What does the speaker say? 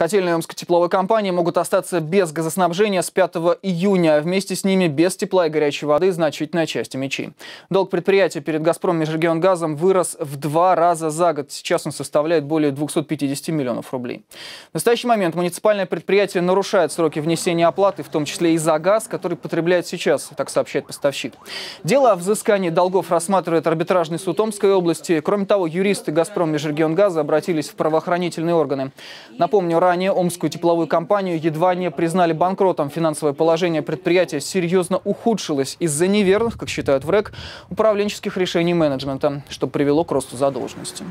Котельные Омской тепловой компании могут остаться без газоснабжения с 5 июня, а вместе с ними без тепла и горячей воды значительная часть мечей. Долг предприятия перед «Газпром» межрегионгазом вырос в два раза за год. Сейчас он составляет более 250 миллионов рублей. В настоящий момент муниципальное предприятие нарушает сроки внесения оплаты, в том числе и за газ, который потребляет сейчас, так сообщает поставщик. Дело о взыскании долгов рассматривает арбитражный суд Омской области. Кроме того, юристы «Газпром» межрегионгаза обратились в правоохранительные органы. Напомню, ранее Ранее Омскую тепловую компанию едва не признали банкротом. Финансовое положение предприятия серьезно ухудшилось из-за неверных, как считают в РЭК, управленческих решений менеджмента, что привело к росту задолженности.